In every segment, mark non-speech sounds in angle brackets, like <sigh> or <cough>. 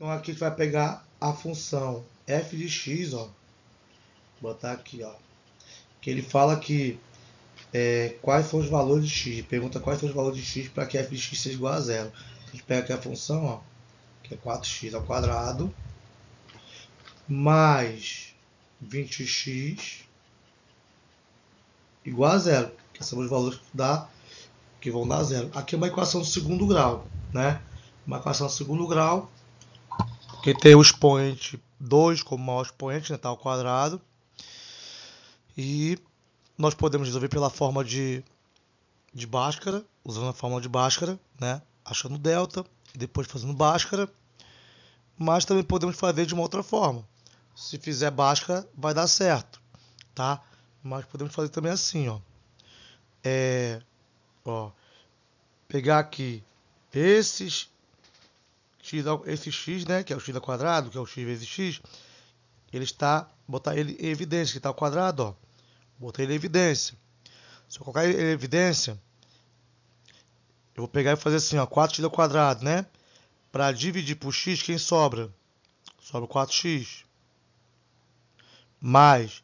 Então aqui a gente vai pegar a função f de x, ó. Vou botar aqui, ó. Que ele fala que é, quais são os valores de x. Pergunta quais são os valores de x para que f de x seja igual a zero. Então, a gente pega aqui a função, ó, que é 4x ao quadrado mais 20x igual a zero. Que são os valores que, dá, que vão dar zero. Aqui é uma equação de segundo grau, né? Uma equação de segundo grau que tem o expoente 2 como maior expoente, né, tal ao quadrado. E nós podemos resolver pela forma de, de Bhaskara, usando a fórmula de Bhaskara, né, achando delta e depois fazendo Bhaskara. Mas também podemos fazer de uma outra forma. Se fizer Bhaskara, vai dar certo, tá? Mas podemos fazer também assim, ó. É, ó, pegar aqui esses x esse x, né, que é o x ao quadrado, que é o x vezes x, ele está, botar ele em evidência, que está ao quadrado, ó. Botei ele em evidência. Se eu colocar ele em evidência, eu vou pegar e fazer assim, ó, 4x ao quadrado, né? Para dividir por x, quem sobra? Sobra 4x. Mais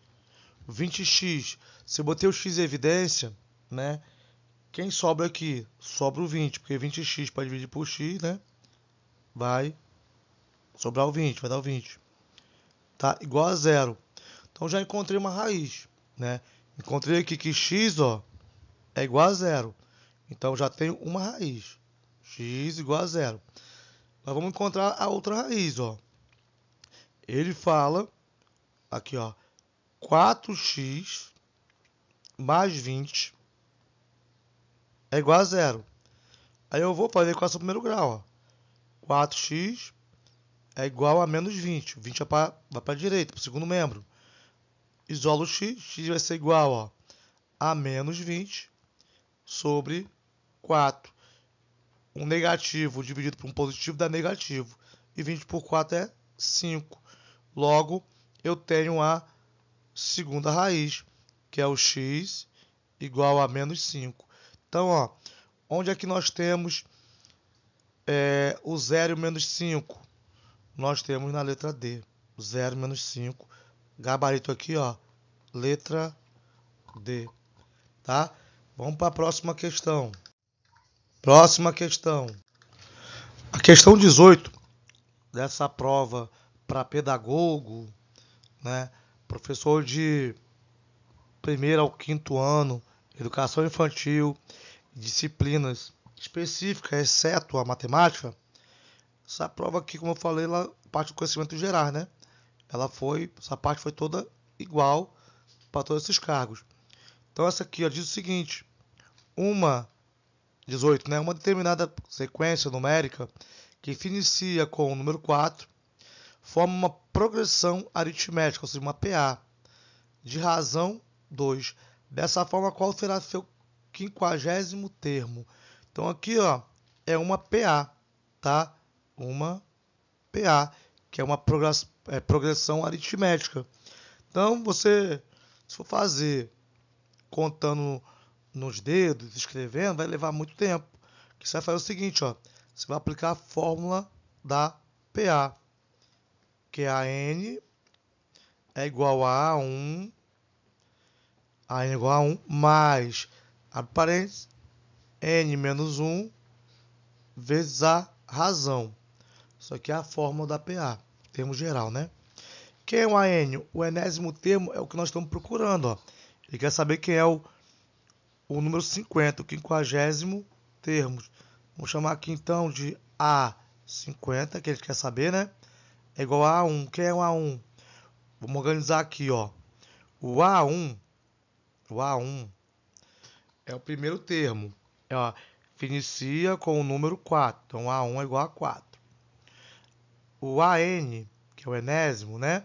20x. Se eu botei o x em evidência, né? Quem sobra aqui? Sobra o 20, porque 20x para dividir por x, né? vai sobrar o 20, vai dar o 20. Tá igual a zero. Então já encontrei uma raiz, né? Encontrei aqui que x, ó, é igual a zero. Então já tenho uma raiz. x igual a zero. Mas vamos encontrar a outra raiz, ó. Ele fala aqui, ó, 4x mais 20 é igual a zero. Aí eu vou fazer a essa primeiro grau, ó. 4x é igual a menos 20. 20 é pra, vai para a direita, para o segundo membro. Isola o x, x vai ser igual ó, a menos 20 sobre 4. Um negativo dividido por um positivo dá negativo. E 20 por 4 é 5. Logo, eu tenho a segunda raiz, que é o x igual a menos 5. Então, ó, onde é que nós temos é, o 0 menos 5 nós temos na letra D. 0 menos 5. Gabarito aqui, ó. Letra D. Tá? Vamos para a próxima questão. Próxima questão. A questão 18 dessa prova para pedagogo, né? Professor de primeiro ao quinto ano, educação infantil, disciplinas específica, exceto a matemática, essa prova aqui, como eu falei, ela parte do conhecimento geral, né? Ela foi, essa parte foi toda igual para todos esses cargos. Então essa aqui ó, diz o seguinte: uma 18, né? Uma determinada sequência numérica que inicia com o número 4 forma uma progressão aritmética, ou seja, uma PA de razão 2. Dessa forma, qual será seu quinquagésimo termo? Então aqui ó, é uma PA, tá? Uma PA, que é uma é progressão aritmética. Então você se for fazer contando nos dedos, escrevendo, vai levar muito tempo. Que você vai fazer o seguinte, ó, você vai aplicar a fórmula da PA, que é a N é igual a 1, a N é igual a 1, mais, abre parênteses, N-1 vezes a razão. Isso aqui é a fórmula da PA, termo geral, né? Quem é o AN? O enésimo termo é o que nós estamos procurando, ó. Ele quer saber quem é o, o número 50, o quinquagésimo termo. Vamos chamar aqui, então, de A50, que ele quer saber, né? É igual a A1. Quem é o A1? Vamos organizar aqui, ó. O A1, o A1 é o primeiro termo ó, inicia com o número 4. Então, A1 é igual a 4. O AN, que é o enésimo, né?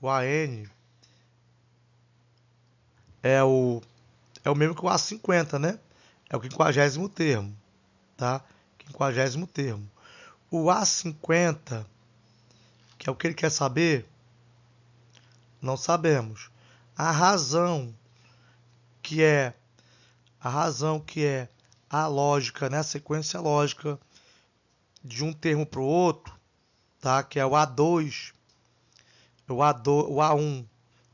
O AN é o, é o mesmo que o A50, né? É o quinquagésimo termo, tá? Quinquagésimo termo. O A50, que é o que ele quer saber, não sabemos. A razão, que é a razão que é a lógica, né, a sequência lógica de um termo para o outro, tá? que é o A2, o, A2, o A1,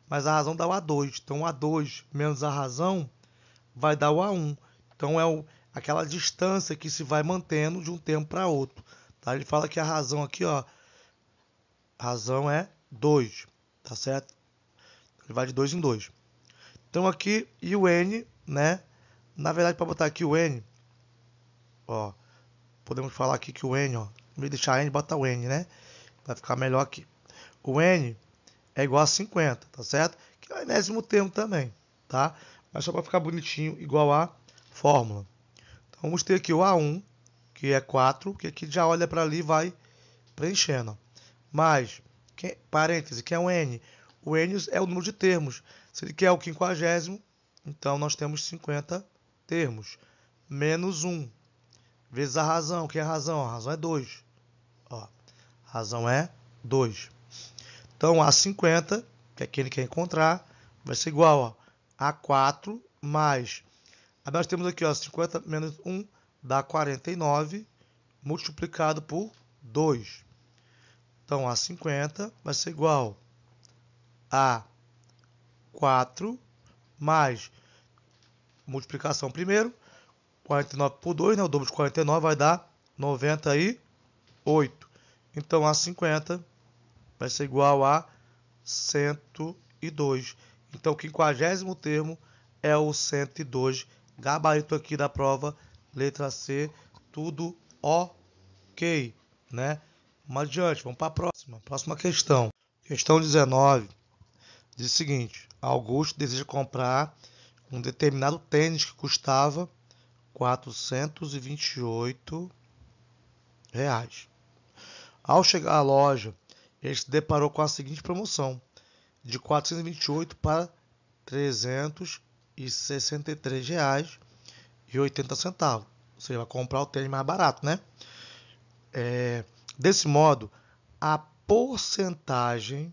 mas a razão dá o A2. Então, o A2 menos a razão vai dar o A1. Então, é o, aquela distância que se vai mantendo de um termo para outro. Tá? Ele fala que a razão aqui, ó, razão é 2, tá certo? Ele vai de 2 em 2. Então, aqui, e o N, né? Na verdade, para botar aqui o N, ó, podemos falar aqui que o N, ó, me deixar N, bota o N, né? Vai ficar melhor aqui. O N é igual a 50, tá certo? Que é o enésimo termo também, tá? Mas só para ficar bonitinho, igual a fórmula. Então, vamos ter aqui o A1, que é 4, que aqui já olha para ali e vai preenchendo. Mais, que, parêntese, que é o N. O N é o número de termos. Se ele quer o quinquagésimo, então nós temos 50 termos, menos 1, um, vezes a razão. que é a razão? A razão é 2. Ó, razão é 2. Então, A50, que é aquele que quer encontrar, vai ser igual a A4 mais... nós temos aqui, ó, 50 menos 1 um, dá 49, multiplicado por 2. Então, A50 vai ser igual a 4 mais multiplicação primeiro. 49 por 2, né? o dobro de 49 vai dar 98. Então, a 50 vai ser igual a 102. Então, o quinquagésimo termo é o 102. Gabarito aqui da prova, letra C, tudo ok, né? Mas adiante, vamos para a próxima. Próxima questão. Questão 19. Diz o seguinte: Augusto deseja comprar um determinado tênis que custava 428 reais. Ao chegar à loja, ele se deparou com a seguinte promoção: de 428 para 363 reais e 80 centavos. Ou seja, vai comprar o tênis mais barato, né? É, desse modo, a porcentagem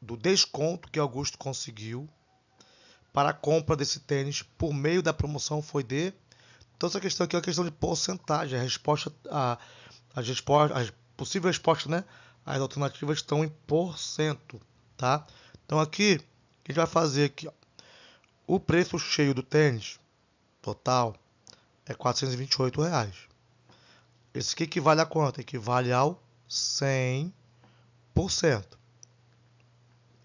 do desconto que Augusto conseguiu para a compra desse tênis por meio da promoção foi de. Então, essa questão aqui é uma questão de porcentagem. A resposta, a, a, resposta, a possível resposta, né? As alternativas estão em porcento, tá? Então, aqui, a gente vai fazer aqui, ó. O preço cheio do tênis total é R$ 428. Reais. Esse aqui equivale a quanto? Equivale ao 100%.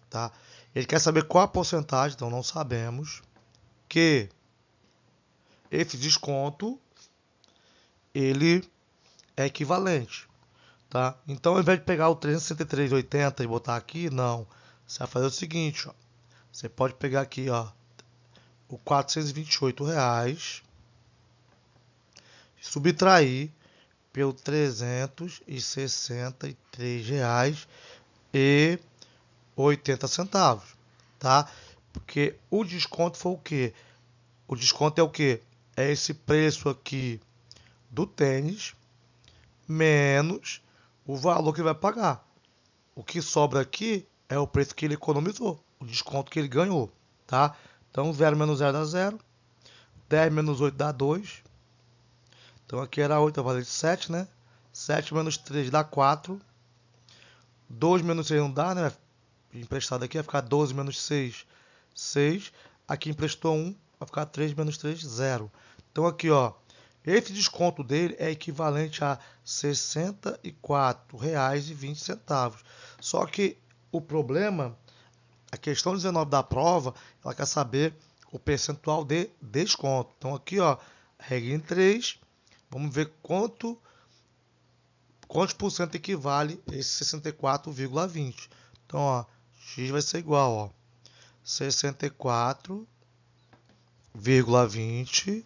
Tá? Ele quer saber qual a porcentagem, então não sabemos, que esse desconto ele é equivalente, tá? Então, ao invés de pegar o 363,80 e botar aqui, não. Você vai fazer o seguinte, ó. Você pode pegar aqui, ó, o R$ reais, subtrair pelo R$ reais e 80 centavos, tá? Porque o desconto foi o que? O desconto é o que? É esse preço aqui do tênis menos o valor que vai pagar. O que sobra aqui é o preço que ele economizou, o desconto que ele ganhou, tá? Então 0 menos 0 dá 0, 10 menos 8 dá 2. Então aqui era 8, vai valer 7, né? 7 menos 3 dá 4. 2 menos 6 não dá, né? emprestado aqui vai ficar 12 menos 6, 6. Aqui emprestou 1, vai ficar 3 menos 3, 0. Então aqui, ó, esse desconto dele é equivalente a R$ 64,20. Só que o problema, a questão 19 da prova, ela quer saber o percentual de desconto. Então aqui, ó, regra em 3, vamos ver quanto quantos por cento equivale esse 64,20. Então, ó, x vai ser igual, ó, 64,20,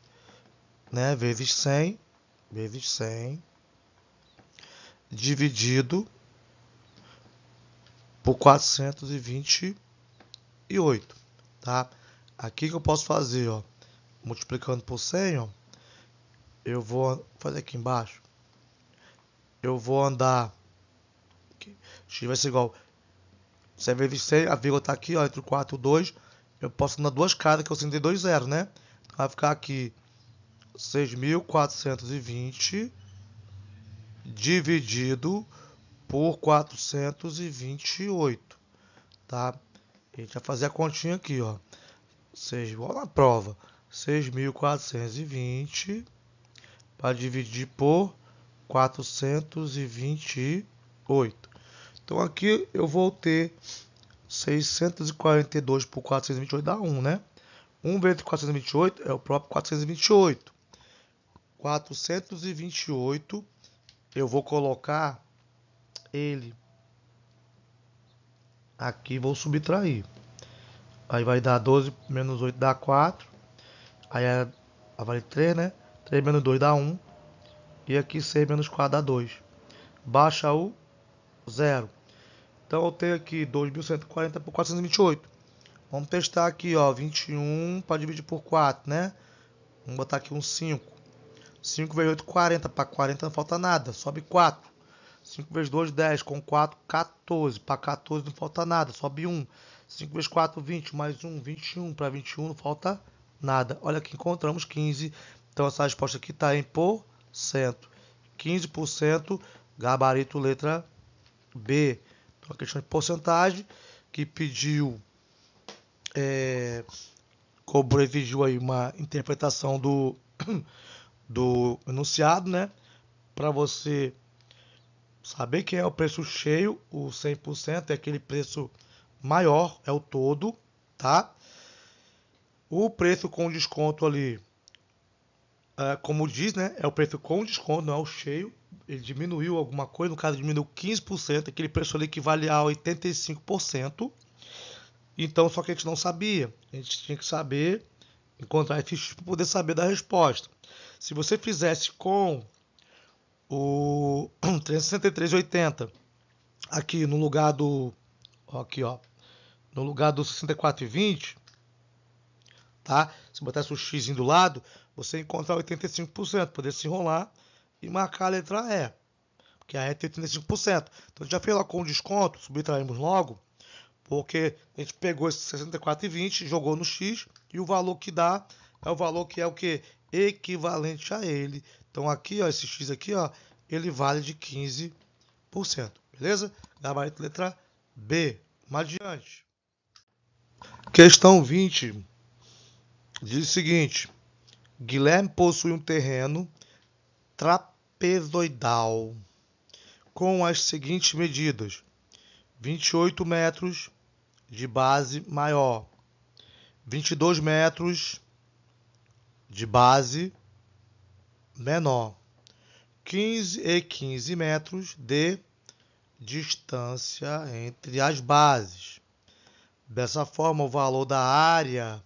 né, vezes 100, vezes 100, dividido por 428, tá? Aqui que eu posso fazer, ó, multiplicando por 100, ó, eu vou fazer aqui embaixo eu vou andar x vai ser igual se a vírgula está aqui, ó, entre 4 e 2, eu posso dar duas casas, que eu sempre dois zeros, né? Então, vai ficar aqui 6.420 dividido por 428, tá? A gente vai fazer a continha aqui, ó. 6, igual na prova. 6.420 para dividir por 428. Então aqui eu vou ter 642 por 428 dá 1, né? 1 vezes 428 é o próprio 428. 428 eu vou colocar ele aqui, vou subtrair. Aí vai dar 12 menos 8 dá 4. Aí é, ah, vale 3, né? 3 menos 2 dá 1. E aqui 6 menos 4 dá 2. Baixa o 0. Então eu tenho aqui 2140 por 428. Vamos testar aqui, ó, 21 para dividir por 4, né? Vamos botar aqui um 5. 5 vezes 8, 40. Para 40 não falta nada, sobe 4. 5 vezes 2, 10. Com 4, 14. Para 14 não falta nada, sobe 1. 5 vezes 4, 20. Mais 1, 21. Para 21 não falta nada. Olha que encontramos 15. Então essa resposta aqui está em por cento. 15%, gabarito letra B uma questão de porcentagem, que pediu, é, cobrou, aí uma interpretação do, <coughs> do enunciado, né? Para você saber quem é o preço cheio, o 100% é aquele preço maior, é o todo, tá? O preço com desconto ali, é, como diz, né? É o preço com desconto, não é o cheio, ele diminuiu alguma coisa, no caso diminuiu 15%, aquele preço ali equivale a 85%. Então, só que a gente não sabia. A gente tinha que saber, encontrar esse para poder saber da resposta. Se você fizesse com o 363,80 <clears throat> aqui no lugar do. aqui, ó. No lugar do 64,20, tá? Se botasse o X do lado, você encontra 85%, poder se enrolar e marcar a letra E, porque a E tem 35%. Então a gente já fez lá com desconto, subtraímos logo, porque a gente pegou esse 64,20, jogou no X e o valor que dá é o valor que é o que? Equivalente a ele. Então aqui, ó, esse X aqui, ó, ele vale de 15%, beleza? Gabarito letra B. Mais adiante. Questão 20 diz o seguinte: Guilherme possui um terreno trapezoidal com as seguintes medidas: 28 metros de base maior, 22 metros de base menor, 15 e 15 metros de distância entre as bases. Dessa forma, o valor da área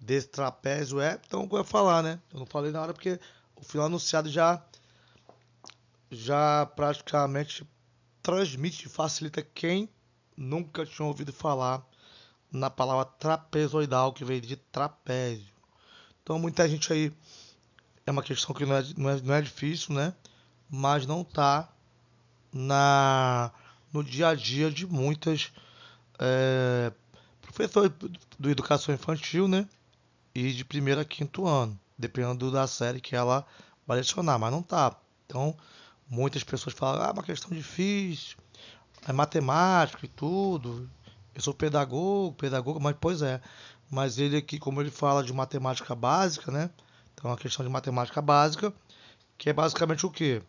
desse trapézio é. Então, eu vou falar, né? Eu não falei na hora porque final anunciado já já praticamente transmite e facilita quem nunca tinha ouvido falar na palavra trapezoidal, que veio de trapézio. Então muita gente aí é uma questão que não é, não é, não é difícil, né? Mas não tá na no dia a dia de muitas é, professores do educação infantil, né? E de primeiro a quinto ano dependendo da série que ela vai lecionar, mas não tá. Então, muitas pessoas falam, ah, é uma questão difícil, é matemática e tudo. Eu sou pedagogo, pedagogo, mas pois é. Mas ele aqui, como ele fala de matemática básica, né? Então, é uma questão de matemática básica, que é basicamente o quê?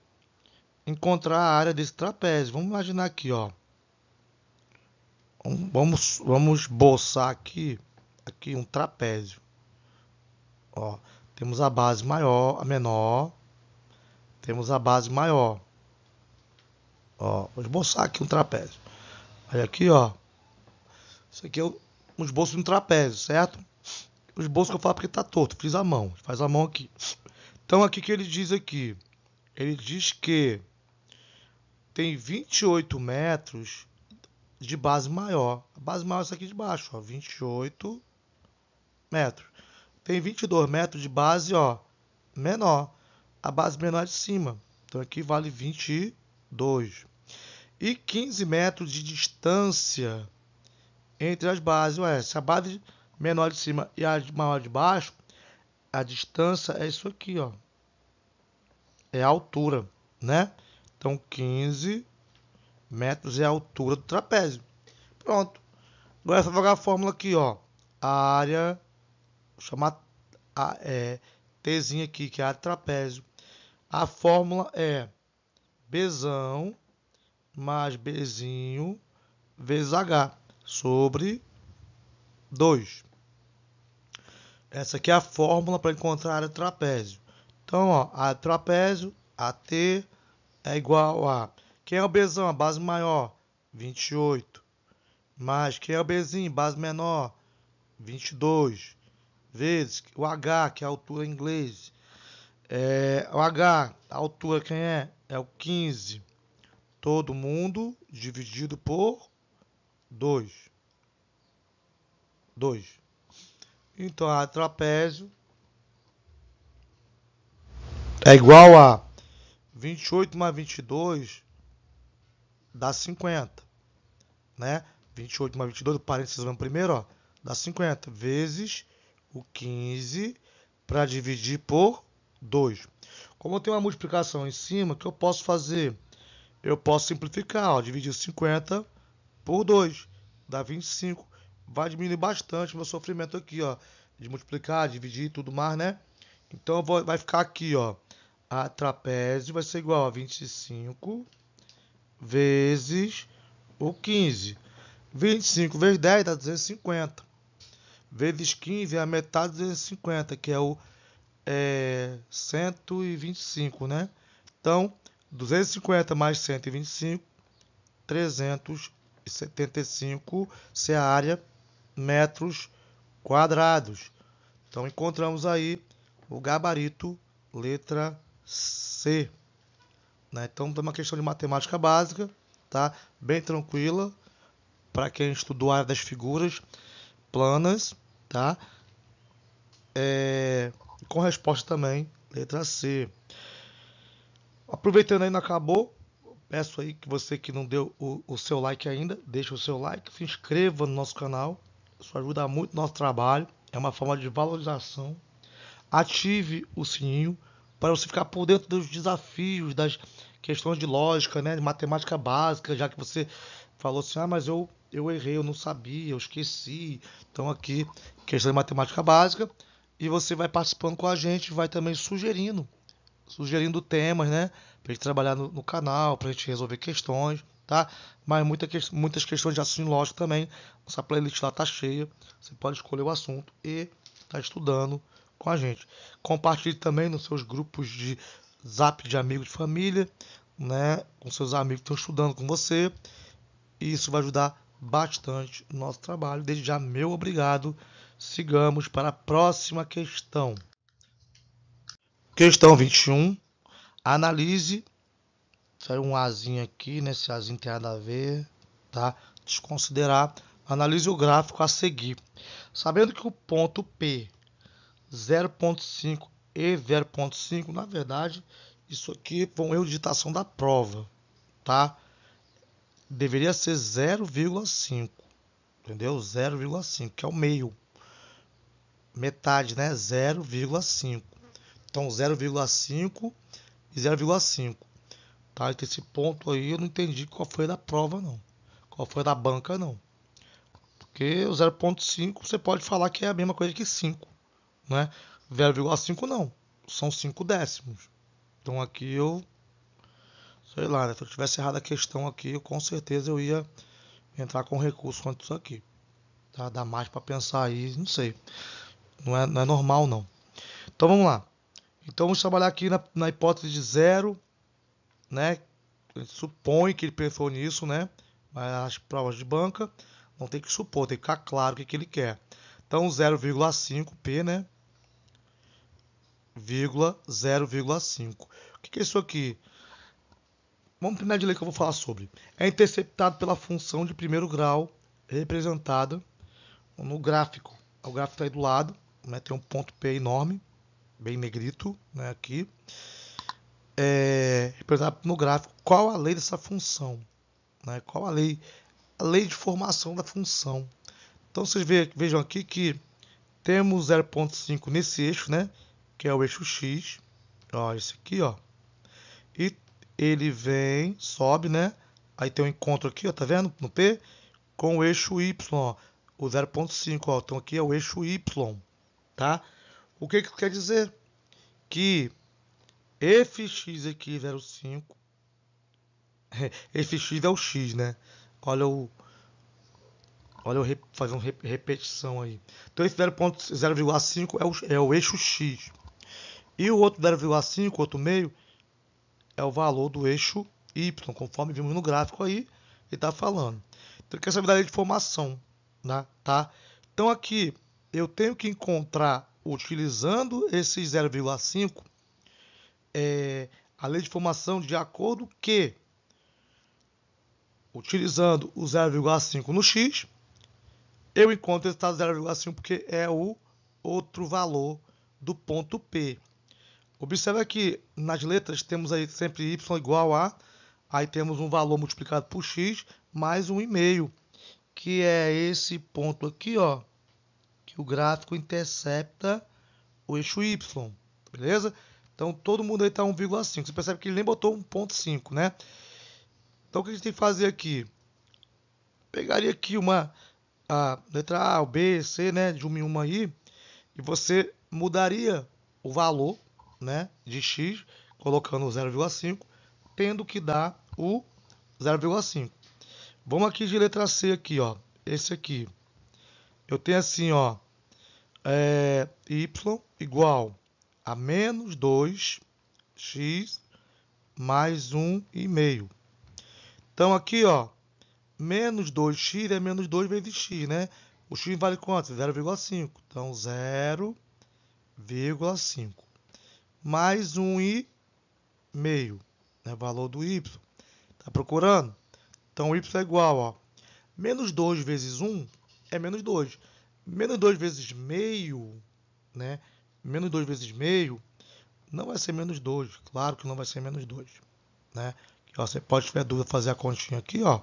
Encontrar a área desse trapézio. Vamos imaginar aqui, ó. Vamos, vamos boçar aqui, aqui um trapézio. Ó, temos a base maior, a menor. Temos a base maior. Ó, vou esboçar aqui um trapézio. Olha aqui, ó. Isso aqui é um esboço de um trapézio, certo? O esboço que eu falo porque tá torto. Fiz a mão. Faz a mão aqui. Então, aqui que ele diz aqui. Ele diz que tem 28 metros de base maior. A base maior é essa aqui de baixo, ó, 28 metros tem 22 metros de base, ó, menor. A base menor é de cima. Então aqui vale 22. E 15 metros de distância entre as bases. Ué, se a base menor de cima e a maior de baixo, a distância é isso aqui, ó. É a altura, né? Então 15 metros é a altura do trapézio. Pronto. Agora é só jogar a fórmula aqui, ó. A área chamar a, é, aqui, que é a trapézio. A fórmula é Bzão mais Bzinho vezes H sobre 2. Essa aqui é a fórmula para encontrar a área trapézio. Então, ó, a trapézio, AT é igual a... Quem é o Bzão? A base maior, 28. Mais quem é o Bzinho? Base menor, 22 vezes o H, que é a altura em inglês. É, o H, a altura quem é? É o 15. Todo mundo dividido por 2. 2. Então, a trapézio é igual a 28 mais 22 dá 50, né? 28 mais 22, o parênteses no primeiro, ó, dá 50 vezes o 15 para dividir por 2. Como tem uma multiplicação em cima, o que eu posso fazer? Eu posso simplificar, ó, dividir 50 por 2, dá 25. Vai diminuir bastante meu sofrimento aqui, ó, de multiplicar, dividir e tudo mais, né? Então vou, vai ficar aqui, ó, a trapézio vai ser igual a 25 vezes o 15. 25 vezes 10 dá 250 vezes 15 é a metade de 250 que é o é, 125, né? Então, 250 mais 125, 375 se é a área metros quadrados. Então, encontramos aí o gabarito letra C. Né? Então, é uma questão de matemática básica, tá? Bem tranquila para quem estudou a área das figuras planas tá? É, com resposta também, letra C. Aproveitando ainda acabou, peço aí que você que não deu o, o seu like ainda, deixe o seu like, se inscreva no nosso canal, isso ajuda muito no nosso trabalho, é uma forma de valorização. Ative o sininho para você ficar por dentro dos desafios, das questões de lógica, né, de matemática básica, já que você falou assim: ah, mas eu, eu errei, eu não sabia, eu esqueci. Então, aqui, questão de matemática básica. E você vai participando com a gente, vai também sugerindo, sugerindo temas, né? Pra gente trabalhar no, no canal, pra gente resolver questões, tá? Mas muita, muitas questões de assunto lógico também. Nossa playlist lá tá cheia. Você pode escolher o assunto e tá estudando com a gente. Compartilhe também nos seus grupos de zap de amigos de família, né? Com seus amigos que estão estudando com você e isso vai ajudar bastante o nosso trabalho. Desde já, meu obrigado. Sigamos para a próxima questão. Questão 21. Analise. Saiu um azinho aqui, né? azinho tem nada a ver, tá? Desconsiderar. Analise o gráfico a seguir. Sabendo que o ponto P, 0.5 e 0.5, na verdade, isso aqui foi um erro de digitação da prova, tá? deveria ser 0,5, entendeu? 0,5, que é o meio, metade, né? 0,5. Então, 0,5 e 0,5. Tá? esse ponto aí eu não entendi qual foi da prova, não. Qual foi da banca, não. Porque o 0,5 você pode falar que é a mesma coisa que 5, né? 0,5 não. São 5 décimos. Então, aqui eu sei lá, né? Se eu tivesse errado a questão aqui, com certeza eu ia entrar com recurso quanto isso aqui. Tá? Dá mais para pensar aí, não sei. Não é, não é normal, não. Então vamos lá. Então vamos trabalhar aqui na, na hipótese de zero, né? supõe que ele pensou nisso, né? Mas as provas de banca não tem que supor, tem que ficar claro o que, que ele quer. Então 0,5p, né? Vírgula 0,5. O que, que é isso aqui? Vamos para a lei que eu vou falar sobre. É interceptado pela função de primeiro grau representada no gráfico. O gráfico está aí do lado, né, tem um ponto P enorme, bem negrito né, aqui. É, representado no gráfico. Qual a lei dessa função? Né, qual a lei? A lei de formação da função. Então vocês vejam aqui que temos 0.5 nesse eixo, né? Que é o eixo x. Ó, esse aqui, ó ele vem, sobe, né? Aí tem um encontro aqui, ó, tá vendo? No P, com o eixo Y, ó, o 0.5, ó, então aqui é o eixo Y, tá? O que que quer dizer? Que fx aqui, 0,5, <laughs> fx é o x, né? Olha o... Olha eu uma repetição aí. Então esse 0,5 é, o, é o eixo x. E o outro 0,5, outro meio, é o valor do eixo y, conforme vimos no gráfico aí, ele está falando. Então, que saber da lei de formação, né? tá? Então, aqui, eu tenho que encontrar, utilizando esse 0,5, é, a lei de formação de acordo que, utilizando o 0,5 no x, eu encontro esse 0,5 porque é o outro valor do ponto P observe que nas letras temos aí sempre y igual a, aí temos um valor multiplicado por x mais um e meio, que é esse ponto aqui, ó, que o gráfico intercepta o eixo y, beleza? Então todo mundo aí está 1,5. Você percebe que ele nem botou 1,5, né? Então o que a gente tem que fazer aqui? Pegaria aqui uma a letra A, B, C, né? De 1 em uma aí. E você mudaria o valor né, de x, colocando 0,5, tendo que dar o 0,5. Vamos aqui de letra C aqui, ó. Esse aqui. Eu tenho assim, ó. É, y igual a menos 2x mais 1,5. Então aqui, ó. Menos 2x é menos 2 vezes x, né? O x vale quanto? 0,5. Então, 0,5 mais um i meio, né? Valor do y. Tá procurando? Então, y é igual a menos 2 vezes 1 é menos 2. Menos 2 vezes meio, né? Menos 2 vezes meio não vai ser menos 2. Claro que não vai ser menos 2, né? Ó, você pode, ter tiver dúvida, fazer a continha aqui, ó.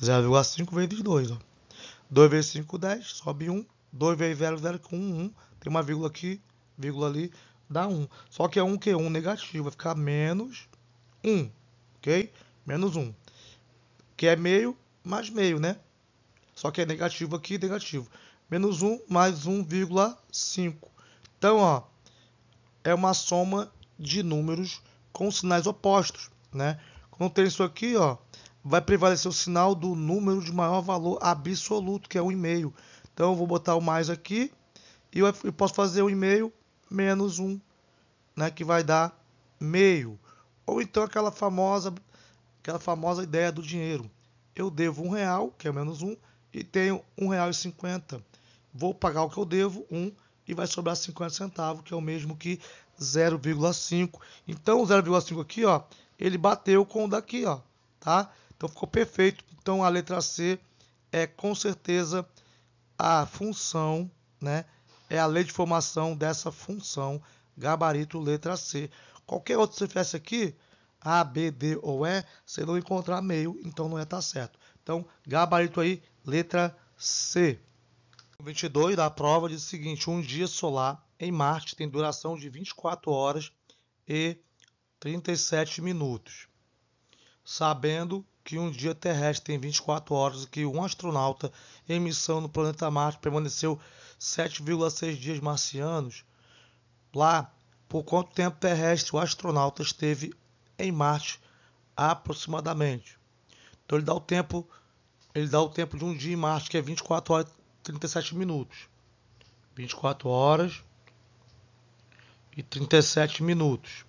0,5 vezes 2, ó. 2 vezes 5, 10, sobe 1. 2 vezes 0, 0, um 1. Tem uma vírgula aqui, vírgula ali dá 1. Só que é 1 que é 1 negativo, vai ficar menos 1, ok? Menos 1. Que é meio mais meio, né? Só que é negativo aqui, negativo. Menos 1 mais 1,5. Então, ó, é uma soma de números com sinais opostos, né? Quando tem isso aqui, ó, vai prevalecer o sinal do número de maior valor absoluto, que é 1,5. Então, eu vou botar o mais aqui e eu posso fazer e meio menos 1, né, que vai dar meio. Ou então aquela famosa, aquela famosa ideia do dinheiro. Eu devo um real, que é menos 1, e tenho um real e cinquenta. Vou pagar o que eu devo, um, e vai sobrar 50 centavos, que é o mesmo que 0,5. Então, o 0,5 aqui, ó, ele bateu com o daqui, ó, tá? Então, ficou perfeito. Então, a letra C é, com certeza, a função, né, é a lei de formação dessa função, gabarito letra C. Qualquer outro que fizesse aqui, A, B, D ou E, você não encontrar meio, então não ia estar tá certo. Então, gabarito aí, letra C. 22 da prova diz o seguinte, um dia solar em Marte tem duração de 24 horas e 37 minutos. Sabendo que um dia terrestre tem 24 horas e que um astronauta em missão no planeta Marte permaneceu 7,6 dias marcianos, lá por quanto tempo terrestre o astronauta esteve em Marte aproximadamente. Então ele dá o tempo, ele dá o tempo de um dia em Marte, que é 24 horas e 37 minutos. 24 horas e 37 minutos.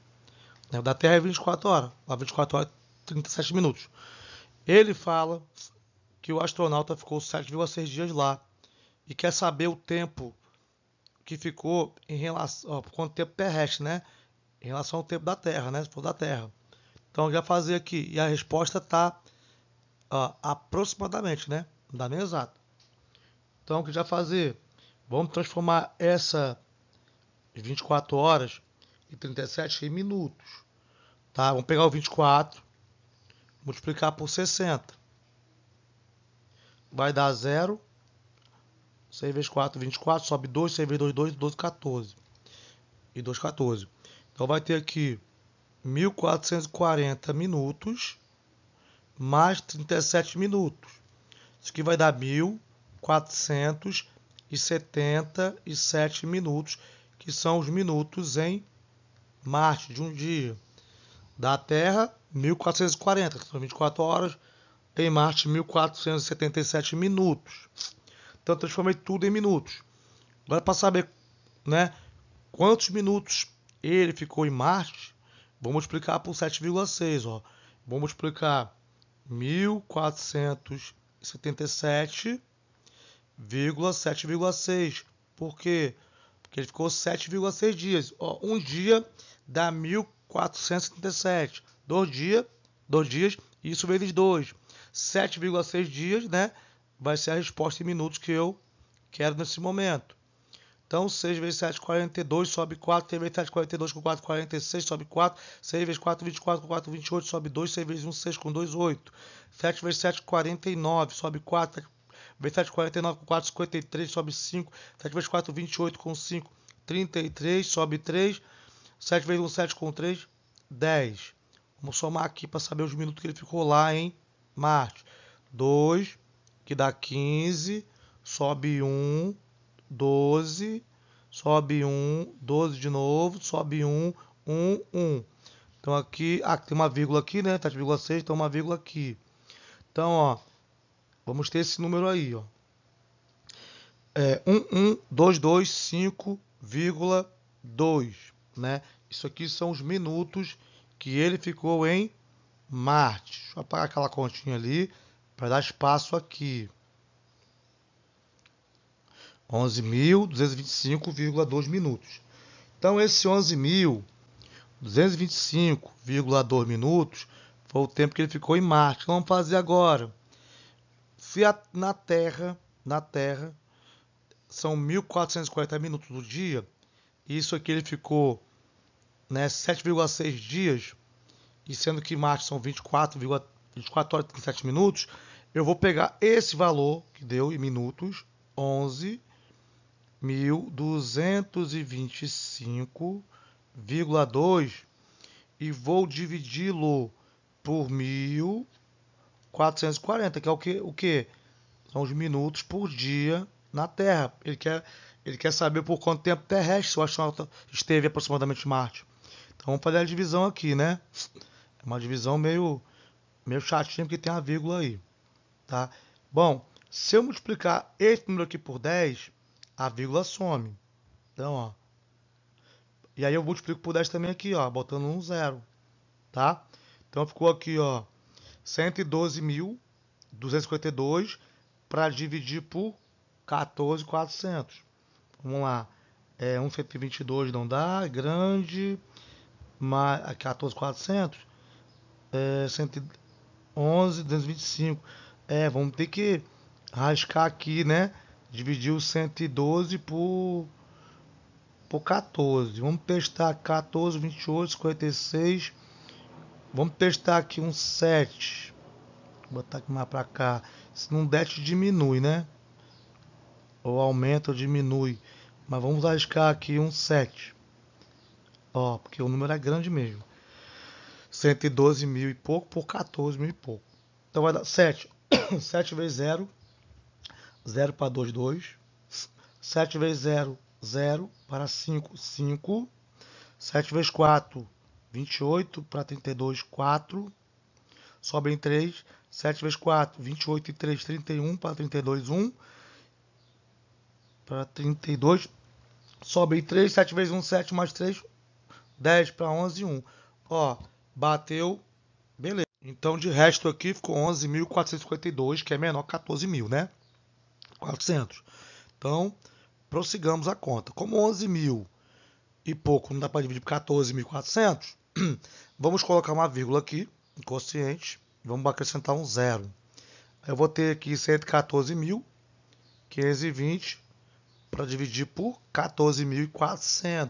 O né, da Terra é 24 horas, lá 24 horas e 37 minutos. Ele fala que o astronauta ficou 7,6 dias lá e quer saber o tempo que ficou em relação ó, quanto tempo terrestre, né? Em relação ao tempo da Terra, né? Se for da Terra. Então já fazer aqui e a resposta tá aproximadamente, né? Não dá nem exato. Então o que já fazer? Vamos transformar essa 24 horas e 37 em minutos, tá? Vamos pegar o 24, multiplicar por 60. Vai dar zero 6 vezes 4, 24, sobe 2, 6 vezes 2, 2, 12, 14. E 2, 14. Então vai ter aqui 1440 minutos mais 37 minutos. Isso aqui vai dar 1477 minutos, que são os minutos em Marte de um dia. Da Terra, 1440, que são 24 horas. Em Marte, 1477 minutos. Então eu transformei tudo em minutos. Agora para saber, né, quantos minutos ele ficou em Marte, vamos multiplicar por 7,6, ó. Vamos multiplicar 1477,7,6. Por quê? Porque ele ficou 7,6 dias. Ó, um dia dá 1477. Dois dias, dois dias, isso vezes 2. 7,6 dias, né? vai ser a resposta em minutos que eu quero nesse momento. Então, 6 vezes 7, 42, sobe 4. 3 vezes 7, 42, com 4, 46, sobe 4. 6 vezes 4, 24, com 4, 28, sobe 2. 6 vezes 1, 6, com 2, 8. 7 vezes 7, 49, sobe 4. 7 vezes 7, 49, com 4, 53, sobe 5. 7 vezes 4, 28, com 5, 33, sobe 3. 7 vezes 1, 7, com 3, 10. Vamos somar aqui para saber os minutos que ele ficou lá hein? Marte. 2, que dá 15, sobe 1, 12, sobe 1, 12 de novo, sobe 1, 1, 1. Então aqui, ah, tem uma vírgula aqui, né? 7,6, tá então uma vírgula aqui. Então, ó, vamos ter esse número aí, ó. É 11225,2, né? Isso aqui são os minutos que ele ficou em Marte. Deixa eu apagar aquela continha ali para dar espaço aqui. 11.225,2 minutos. Então, esse 11.225,2 minutos foi o tempo que ele ficou em Marte. Vamos fazer agora. Se a, na Terra, na Terra, são 1.440 minutos do dia, isso aqui ele ficou né, 7,6 dias, e sendo que Marte são 24,3 24 horas e 37 minutos, eu vou pegar esse valor que deu em minutos, 11.225,2, e vou dividi-lo por 1.440, que é o que, o que? São os minutos por dia na Terra. Ele quer, ele quer saber por quanto tempo terrestre o astronauta esteve aproximadamente em Marte. Então vamos fazer a divisão aqui, né? É uma divisão meio Meio chatinho que tem a vírgula aí. Tá? Bom, se eu multiplicar esse número aqui por 10, a vírgula some. Então, ó. E aí eu multiplico por 10 também aqui, ó, botando um zero. Tá? Então ficou aqui, ó, 112.252 para dividir por 14.400. Vamos lá. É, 122 não dá, grande, mais 14.400. É, 100, 11, 225. É, vamos ter que rascar aqui, né? Dividir o 112 por, por 14. Vamos testar 14, 28, 56. Vamos testar aqui um 7. Vou botar aqui mais para cá. Se não der, diminui, né? Ou aumenta ou diminui. Mas vamos arriscar aqui um 7. Ó, porque o número é grande mesmo. 112 mil e pouco por 14 mil e pouco. Então vai dar 7. 7 <coughs> vezes 0, 0 para 2, 2. 7 vezes 0, 0 para 5, 5. 7 vezes 4, 28 para 32, 4. Sobe em 3. 7 vezes 4, 28 e 3, 31 para 32, 1. Para 32. Sobe em 3. 7 vezes 1, 7 mais 3, 10 para 11, 1. Ó, Bateu, beleza. Então, de resto aqui ficou 11.452, que é menor que 14.000, né? 400. Então, prossigamos a conta. Como 11 mil e pouco não dá para dividir por 14.400, <clears throat> vamos colocar uma vírgula aqui, inconsciente, vamos acrescentar um zero. Eu vou ter aqui 114.520 para dividir por 14.400.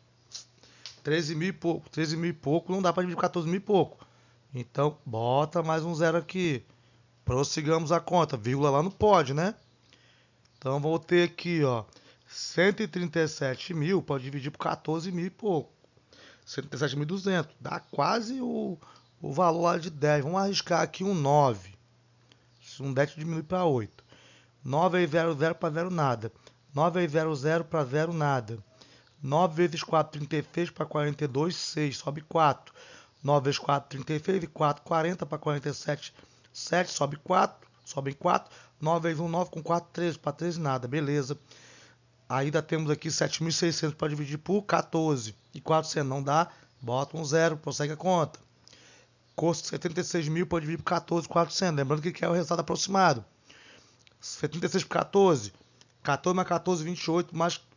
13 mil e pouco. 13 mil e pouco não dá para dividir por 14 mil e pouco. Então, bota mais um zero aqui. Prossigamos a conta. Vírgula lá não pode, né? Então, vou ter aqui, ó. 137 mil, pode dividir por 14 mil e pouco. 137.200. Dá quase o, o valor lá de 10. Vamos arriscar aqui um 9. Se um 10 diminui para 8. 9 aí 0, 0 para 0 nada. 9 aí 0, 0 para 0 nada. 9 vezes 4, 36 para 42, 6, sobe 4. 9 vezes 4, 36 e 4, 40 para 47, 7, sobe 4, sobe 4. 9 vezes 1, 9 com 4, 13, para 13 nada, beleza. Ainda temos aqui 7.600 para dividir por 14 e 400 não dá, bota um zero, consegue a conta. Custo 76 mil para dividir por 14, 400. Lembrando que é o resultado aproximado. 76 por 14, 14 mais 14, 28, mais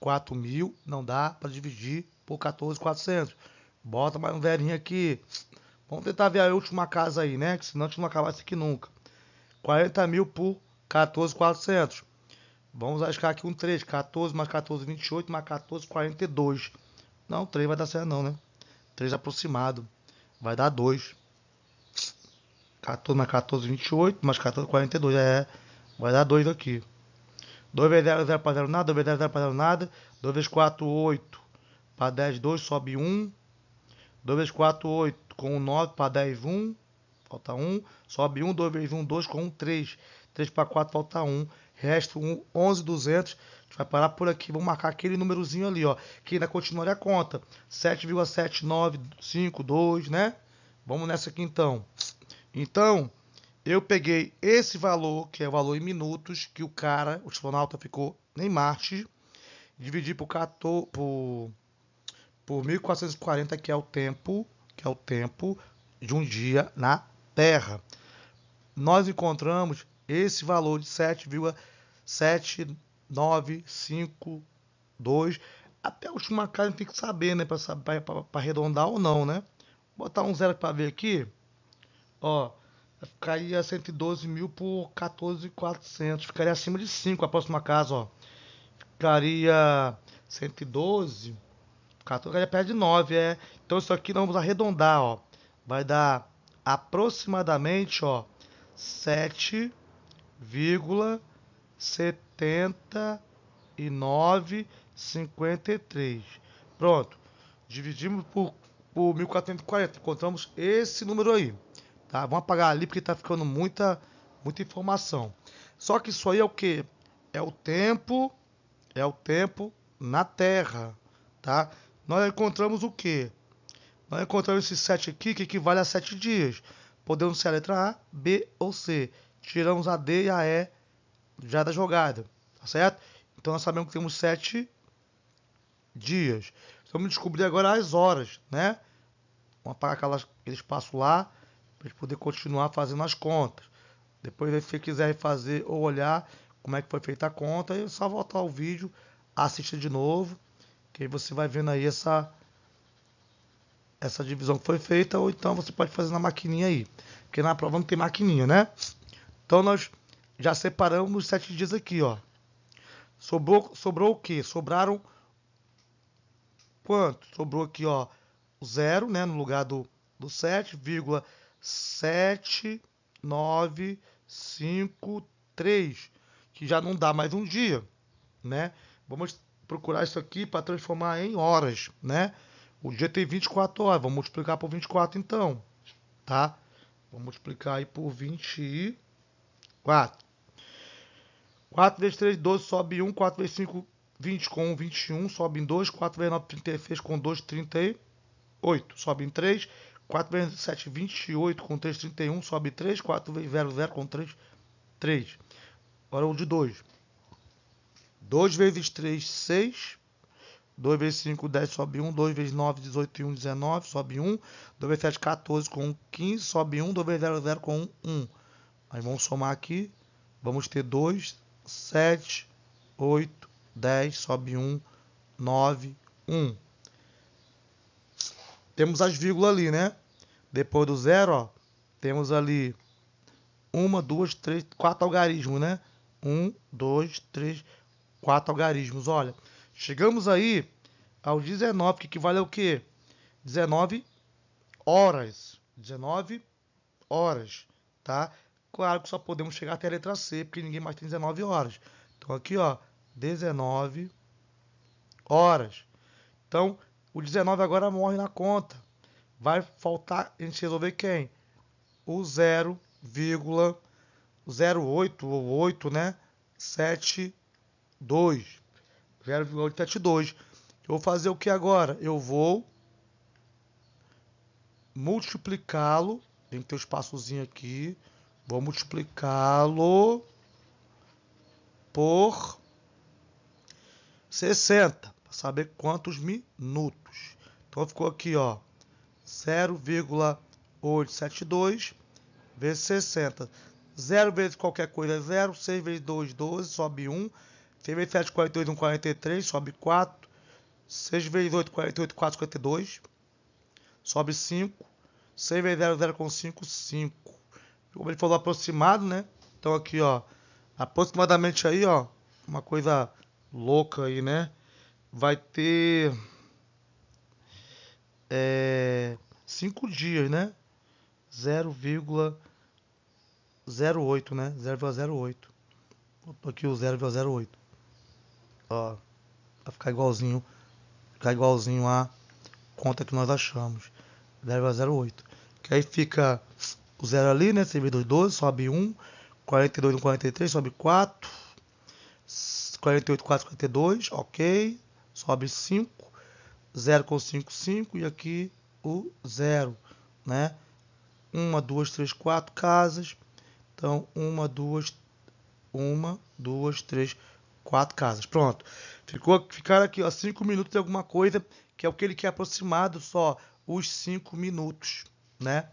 4 mil não dá para dividir por 14,400. Bota mais um velhinho aqui. Vamos tentar ver a última casa aí, né? Que senão a gente não acaba isso aqui nunca. 40 mil por 14,400. Vamos arriscar aqui um 3. 14 mais 14, 28 mais 14, 42. Não, 3 vai dar certo não, né? 3 aproximado. Vai dar 2. 14 mais 14, 28 mais 14, 42. É, vai dar 2 aqui. 2 vezes 0, 0 para 0, nada. 2 vezes 0, 0 para 0, nada. 2 vezes 4, 8. Para 10, 2, sobe 1. 2 vezes 4, 8. Com 9 para 10, 1. Falta 1. Sobe 1. 2 vezes 1, 2. Com 3. 3 para 4, falta 1. Resta 1, 11, 200. A gente vai parar por aqui. Vamos marcar aquele númerozinho ali, ó. Que ainda continuaria a conta. 7,7952, né? Vamos nessa aqui então. Então, eu peguei esse valor, que é o valor em minutos, que o cara, o astronauta, ficou em Marte, dividi por, 14, por, por 1440, que é o tempo, que é o tempo de um dia na Terra. Nós encontramos esse valor de 7,7952. Até o última casa tem que saber, né? Para arredondar ou não, né? Vou botar um zero para ver aqui. Ó, Ficaria 112 mil por 14,400. Ficaria acima de 5 a próxima casa, ó. Ficaria 112. 14 ficaria perto de 9, é. Então isso aqui nós vamos arredondar, ó. Vai dar aproximadamente, ó, 7,7953. Pronto. Dividimos por, por 1440. Encontramos esse número aí. Tá? Vamos apagar ali porque está ficando muita, muita informação. Só que isso aí é o que? É o tempo, é o tempo na Terra, tá? Nós encontramos o que? Nós encontramos esse sete aqui que equivale a sete dias. Podemos ser a letra A, B ou C. Tiramos a D e a E já da jogada, tá certo? Então nós sabemos que temos sete dias. Então, vamos descobrir agora as horas, né? Vamos apagar aquele espaço lá para poder continuar fazendo as contas. Depois, se você quiser refazer ou olhar como é que foi feita a conta, é só voltar ao vídeo, assistir de novo, que aí você vai vendo aí essa, essa divisão que foi feita, ou então você pode fazer na maquininha aí, porque na prova não tem maquininha, né? Então, nós já separamos os sete dias aqui, ó. Sobrou, sobrou o que? Sobraram quanto? Sobrou aqui, ó, zero, né, no lugar do, do vírgula 7, 9, 5, 3, que já não dá mais um dia, né? Vamos procurar isso aqui para transformar em horas, né? O dia tem 24 horas, vamos multiplicar por 24 então, tá? Vamos multiplicar aí por 24. 4 vezes 3, 12, sobe 1. 4 vezes 5, 20 com 1, 21, sobe em 2. 4 vezes 9, 36 com 2, 38. Sobe em 3. 4 vezes 7, 28 com 3, 31, sobe 3, 4 vezes 0, 0 com 3, 3. Agora o de 2. 2 vezes 3, 6. 2 vezes 5, 10, sobe 1. 2 vezes 9, 18 e 1, 19, sobe 1. 2 vezes 7, 14 com 15, sobe 1. 2 vezes 0, 0 com 1, 1. Aí vamos somar aqui. Vamos ter 2, 7, 8, 10, sobe 1, 9, 1 temos as vírgulas ali, né? Depois do zero, ó, temos ali uma, duas, três, quatro algarismos, né? Um, dois, três, quatro algarismos. Olha, chegamos aí ao 19, que equivale ao quê? 19 horas. 19 horas, tá? Claro que só podemos chegar até a letra C, porque ninguém mais tem 19 horas. Então aqui, ó, 19 horas. Então, o 19 agora morre na conta. Vai faltar a gente resolver quem? O 0,08 ou 8, né? 72. 0,872. Eu vou fazer o que agora? Eu vou multiplicá-lo. Tem que ter um espaçozinho aqui. Vou multiplicá-lo por 60 para saber quantos minutos. Então ficou aqui, ó, 0,872 vezes 60. 0 vezes qualquer coisa é 0, 6 vezes 2, 12, sobe 1. 6 vezes 7, 42, 1, 43, sobe 4. 6 vezes 8, 48, 4, 52, sobe 5. 6 vezes 0, 0 5, 5. Como ele falou aproximado, né? Então aqui, ó, aproximadamente aí, ó, uma coisa louca aí, né? vai ter é, cinco dias, né? 0,08, né? 0,08. Aqui o 0,08. Ó, vai ficar igualzinho, ficar igualzinho a conta que nós achamos. 0,08. Que aí fica o zero ali, né? Servidor 12, sobe 1. 42, 43, sobe 4. 48, 4, 42, ok sobe 5, 0 com 5, 5 e aqui o 0, né? 1, 2, 3, 4 casas, então 1, 2, 1, 2, 3, 4 casas, pronto. Ficou, ficaram aqui, ó, 5 minutos e alguma coisa, que é o que ele quer aproximado só, os 5 minutos, né?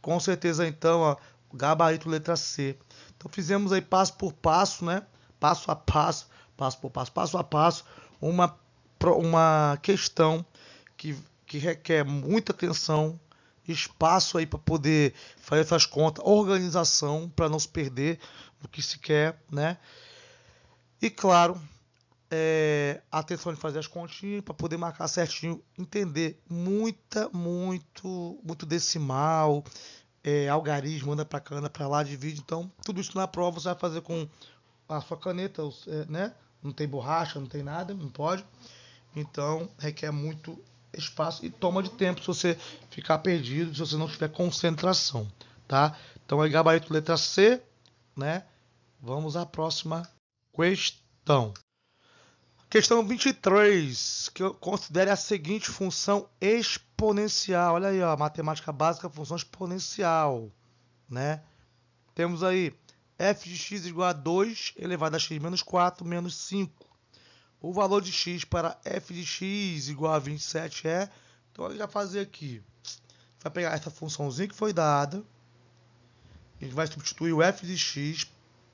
Com certeza, então, ó, gabarito letra C. Então fizemos aí passo por passo, né? Passo a passo, passo por passo, passo a passo, uma uma questão que, que requer muita atenção, espaço aí para poder fazer essas contas, organização para não se perder o que se quer, né? E claro, é, atenção de fazer as continhas para poder marcar certinho, entender muita, muito, muito decimal, é, algarismo, anda para cá, anda para lá, divide. Então, tudo isso na prova você vai fazer com a sua caneta, é, né? Não tem borracha, não tem nada, não pode. Então requer muito espaço e toma de tempo se você ficar perdido, se você não tiver concentração, tá? Então é gabarito letra C, né? Vamos à próxima questão. Questão 23, que eu considere a seguinte função exponencial. Olha aí, ó, matemática básica, função exponencial, né? Temos aí f de x igual a 2 elevado a x menos 4 menos 5. O valor de x para f de x igual a 27 é... Então, ele vai fazer aqui. Vai pegar essa funçãozinha que foi dada. A gente vai substituir o f de x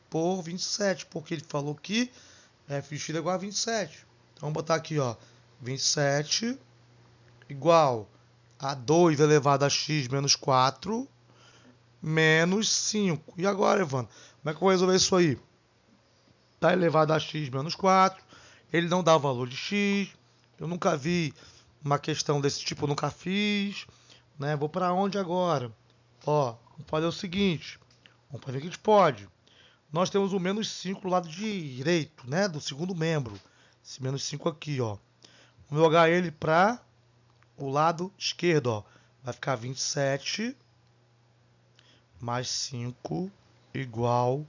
por 27, porque ele falou que f de x é igual a 27. Então, vamos botar aqui, ó, 27 igual a 2 elevado a x menos 4 menos 5. E agora, Evandro, como é que eu vou resolver isso aí? Está elevado a x menos 4 ele não dá o valor de X. Eu nunca vi uma questão desse tipo, nunca fiz. Né? Vou para onde agora? Ó, vamos fazer o seguinte. Vamos fazer o que a gente pode. Nós temos o menos 5 do lado direito, né? Do segundo membro. Esse menos 5 aqui, ó. Vamos jogar ele para o lado esquerdo, ó. Vai ficar 27 mais 5 igual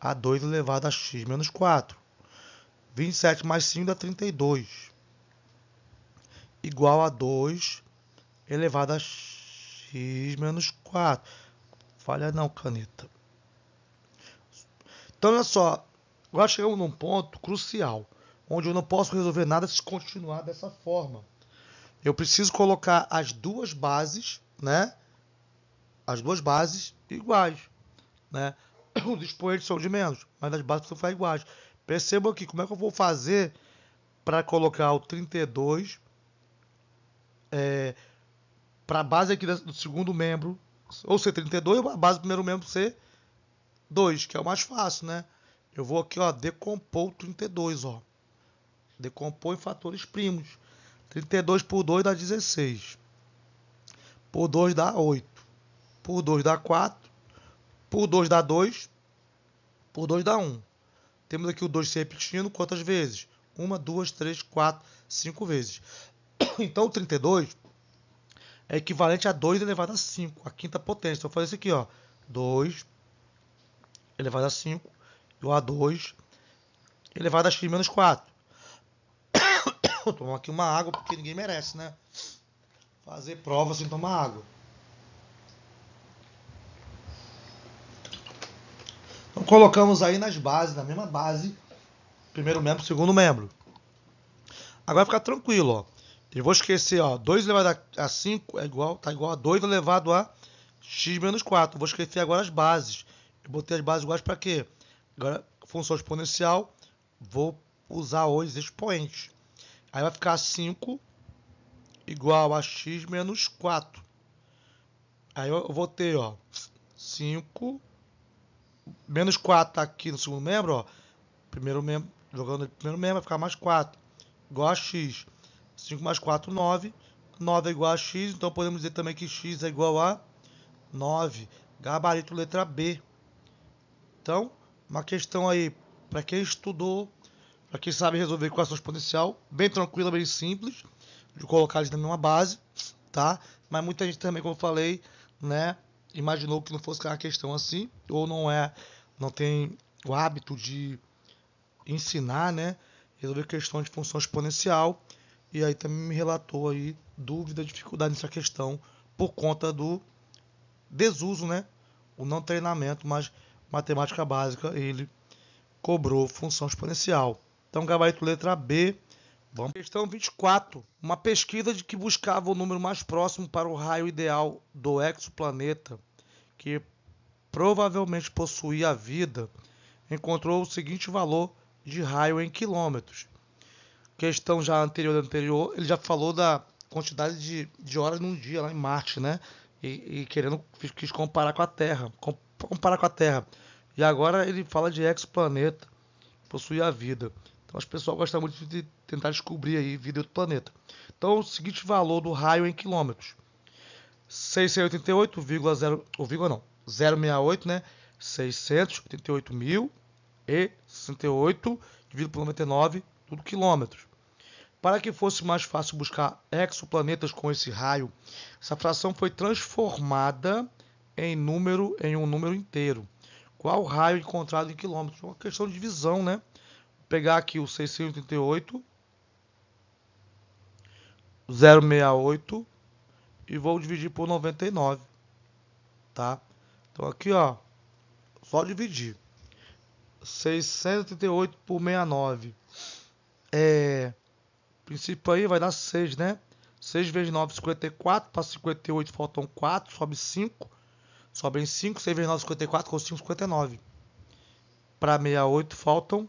a 2 elevado a x menos 4. 27 mais 5 dá 32. Igual a 2 elevado a x menos 4. Falha não, caneta. Então, olha só. Agora chegamos num ponto crucial. Onde eu não posso resolver nada se continuar dessa forma. Eu preciso colocar as duas bases, né? As duas bases iguais, né? <coughs> Os expoentes são de menos, mas as bases precisam ficar iguais. Perceba aqui como é que eu vou fazer para colocar o 32 é, para a base aqui do segundo membro, ou ser 32, a base do primeiro membro ser 2, que é o mais fácil, né? Eu vou aqui, ó, decompor o 32, ó. Decompor em fatores primos. 32 por 2 dá 16. Por 2 dá 8. Por 2 dá 4. Por 2 dá 2. Por 2 dá 1. Temos aqui o 2 se repetindo quantas vezes? 1, 2, 3, 4, 5 vezes. <coughs> Então, 32 é equivalente a 2 elevado a 5, a quinta potência. Então, eu vou fazer isso aqui, ó. 2 elevado a 5 e o A2 elevado a x menos 4. Vou tomar aqui uma água, porque ninguém merece, né? Fazer prova sem tomar água. colocamos aí nas bases, na mesma base, primeiro membro, segundo membro. Agora fica tranquilo, ó. Eu vou esquecer, ó, 2 elevado a 5 é igual, tá igual a 2 elevado a x menos 4. vou esquecer agora as bases. Eu botei as bases iguais para quê? Agora, função exponencial, vou usar os expoentes. Aí vai ficar 5 igual a x menos 4. Aí eu vou ter, ó, 5 menos 4 tá aqui no segundo membro, ó. Primeiro membro, jogando primeiro membro, vai ficar mais 4. Igual a x. 5 mais 4, 9. 9 é igual a x, então podemos dizer também que x é igual a 9. Gabarito letra B. Então, uma questão aí para quem estudou, para quem sabe resolver equação exponencial, bem tranquila, bem simples, de colocar eles na mesma base, tá? Mas muita gente também, como eu falei, né, imaginou que não fosse uma questão assim, ou não é, não tem o hábito de ensinar, né? Resolver questões de função exponencial. E aí também me relatou aí dúvida, dificuldade nessa questão por conta do desuso, né? O não treinamento, mas matemática básica, ele cobrou função exponencial. Então, gabarito letra B, Vamos. Questão 24. Uma pesquisa de que buscava o número mais próximo para o raio ideal do exoplaneta, que provavelmente possuía vida, encontrou o seguinte valor de raio em quilômetros. Questão já anterior anterior, ele já falou da quantidade de, de horas num dia lá em Marte, né? E, e querendo quis comparar com a Terra, comparar com a Terra. E agora ele fala de exoplaneta, possuía vida. Então, o pessoal gosta muito de tentar descobrir aí vida outro planeta. Então, o seguinte valor do raio em quilômetros: 688,0 ou vírgula não, 068, né? 688.068 dividido por 99, tudo quilômetros. Para que fosse mais fácil buscar exoplanetas com esse raio, essa fração foi transformada em número em um número inteiro. Qual raio encontrado em quilômetros? Uma questão de divisão, né? pegar aqui o 688 068 e vou dividir por 99, tá? Então aqui, ó, só dividir. 638 por 69 é princípio aí vai dar 6, né? 6 vezes 9, 54. Para 58 faltam 4, sobe 5. Sobem 5. 6 vezes 9, 54. Com 5, 59. Para 68 faltam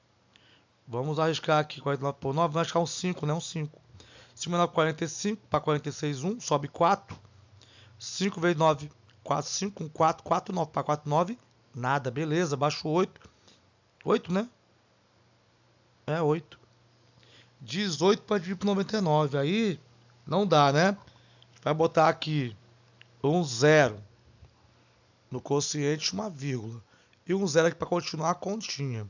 Vamos arriscar aqui 49 por 9, vai arriscar um 5, né? Um 5. 5 menor 45 para 46, 1, sobe 4. 5 vezes 9, 4, 5, 4, 4, 9 para 4, 9. Nada, beleza, baixo 8. 8, né? É 8. 18 para dividir por 99. Aí não dá, né? Vai botar aqui um 0 no quociente, uma vírgula. E um 0 aqui para continuar a continha.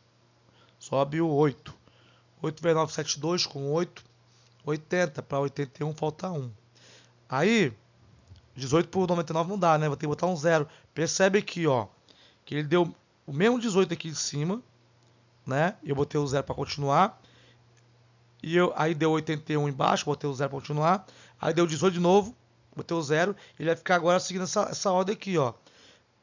sobe o 8. 8 vezes 9, 7, 2, com 8, 80. Para 81 falta 1. Aí, 18 por 99 não dá, né? Vou ter que botar um zero. Percebe aqui, ó, que ele deu o mesmo 18 aqui de cima, né? Eu botei o zero para continuar. E eu, aí deu 81 embaixo, botei o zero para continuar. Aí deu 18 de novo, botei o zero. Ele vai ficar agora seguindo essa, essa ordem aqui, ó.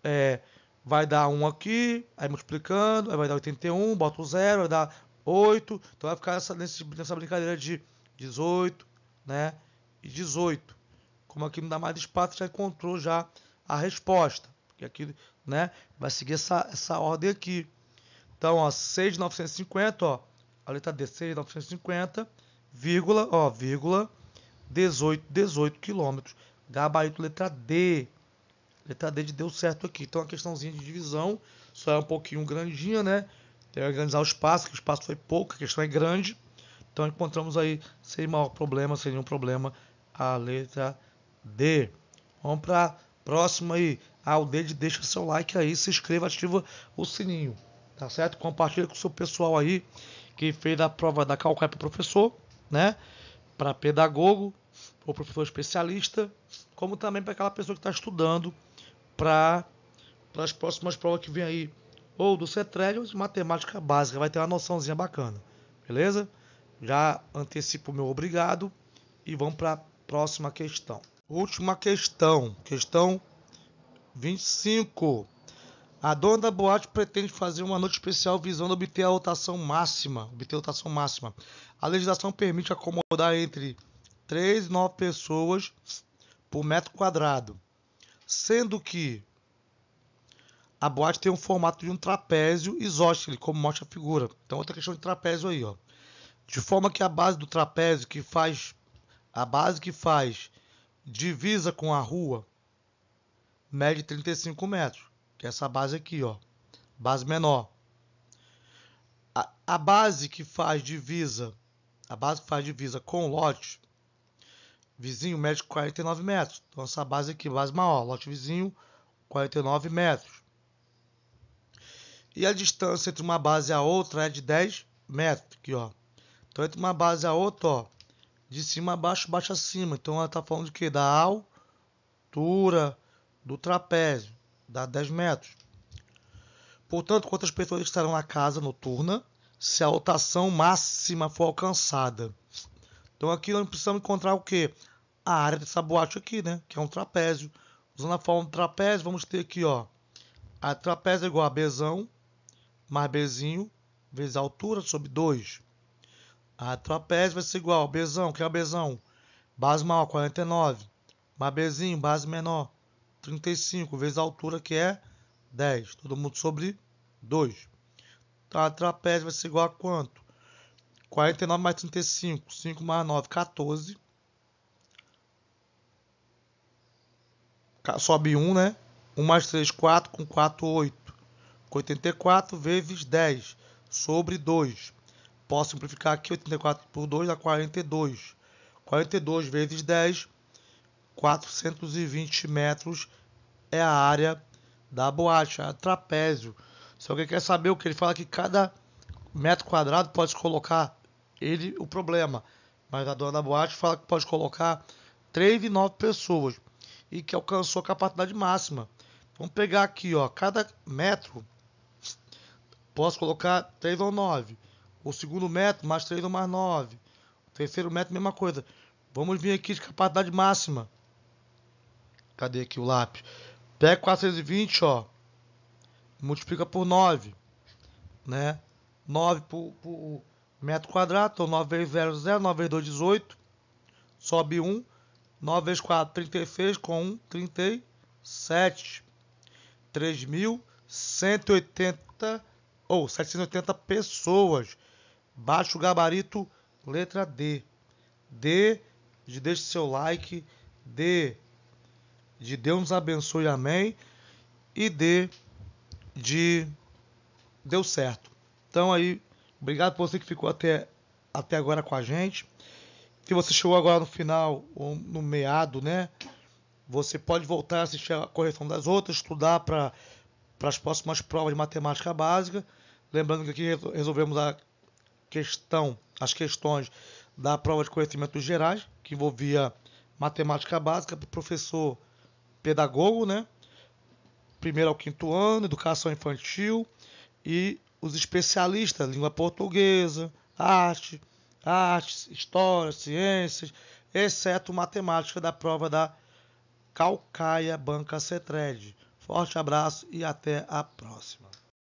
É, vai dar 1 aqui, aí multiplicando, aí vai dar 81, bota o zero, vai dar 8, então vai ficar essa, nessa brincadeira de 18, né, e 18. Como aqui não dá mais espaço, já encontrou já a resposta, porque aqui, né, vai seguir essa, essa ordem aqui. Então, ó, 6,950, ó, a letra D, 6,950, vírgula, ó, vírgula, 18, 18 quilômetros, gabarito letra D. Letra tá D deu certo aqui. Então a questãozinha de divisão só é um pouquinho grandinha, né? Tem que organizar o espaço, que o espaço foi pouco, a questão é grande. Então encontramos aí, sem maior problema, sem nenhum problema, a letra D. Vamos para próxima aí. Ao ah, dedo, deixa seu like aí, se inscreva, ativa o sininho, tá certo? Compartilha com o seu pessoal aí que fez a prova da Calcai para professor, né? Para pedagogo, ou professor especialista, como também para aquela pessoa que está estudando para as próximas provas que vem aí, ou do CETREG ou de matemática básica, vai ter uma noçãozinha bacana, beleza? Já antecipo meu obrigado e vamos para a próxima questão. Última questão, questão 25. A dona da boate pretende fazer uma noite especial visando obter a rotação máxima. Obter a rotação máxima. A legislação permite acomodar entre 3 e 9 pessoas por metro quadrado. Sendo que a boate tem um formato de um trapézio isósceles, como mostra a figura. Então, outra questão de trapézio aí, ó. De forma que a base do trapézio que faz a base que faz divisa com a rua mede 35 metros, que é essa base aqui, ó, base menor. A, a base que faz divisa, a base que faz divisa com o lote Vizinho médio 49 metros. Então essa base aqui, base maior, lote vizinho 49 metros. E a distância entre uma base a outra é de 10 metros, aqui ó. Então entre uma base a outra, ó, de cima a baixo, baixo acima. Então ela tá falando de que? Da altura do trapézio, dá 10 metros. Portanto, quantas pessoas estarão na casa noturna se a rotação máxima for alcançada? Então aqui nós precisamos encontrar o que? A área dessa boate aqui, né? Que é um trapézio. Usando a forma do trapézio, vamos ter aqui, ó. A trapézio é igual a Bzão mais Bzinho vezes a altura sobre 2. A trapézio vai ser igual a Bzão, que é a Bzão? Base maior, 49. Mais Bzinho, base menor, 35 vezes a altura que é 10. Todo mundo sobre 2. Então a trapézio vai ser igual a quanto? 49 mais 35, 5 mais 9, 14. Sobe 1, né? 1 mais 3, 4, com 4, 8. 84 vezes 10 sobre 2. Posso simplificar aqui, 84 por 2 dá 42. 42 vezes 10, 420 metros é a área da boate, é a trapézio. Se alguém quer saber o que ele fala que cada metro quadrado pode colocar ele o problema. Mas a dona da boate fala que pode colocar 3 e 9 pessoas e que alcançou a capacidade máxima. Vamos pegar aqui, ó, cada metro posso colocar 3 ou 9. O segundo metro mais 3 ou mais 9. O terceiro metro mesma coisa. Vamos vir aqui de capacidade máxima. Cadê aqui o lápis? Pega 420, ó. Multiplica por 9. Né? 9 por, por metro quadrado, então 9 vezes 0, 0, 9 vezes 2, 18, sobe 1, 9 vezes 4, 36, com 1, 37, 3.180 ou 780 pessoas, baixo gabarito, letra D, D de deixe seu like, D de Deus abençoe, amém, e D de deu certo. Então aí Obrigado por você que ficou até, até agora com a gente. Se você chegou agora no final, ou no meado, né? Você pode voltar a assistir a correção das outras, estudar para as próximas provas de matemática básica. Lembrando que aqui resolvemos a questão, as questões da prova de conhecimentos gerais, que envolvia matemática básica para professor pedagogo, né? Primeiro ao quinto ano, educação infantil e os especialistas, língua portuguesa, arte, artes, história, ciências, exceto matemática da prova da Calcaia Banca Cetred. Forte abraço e até a próxima.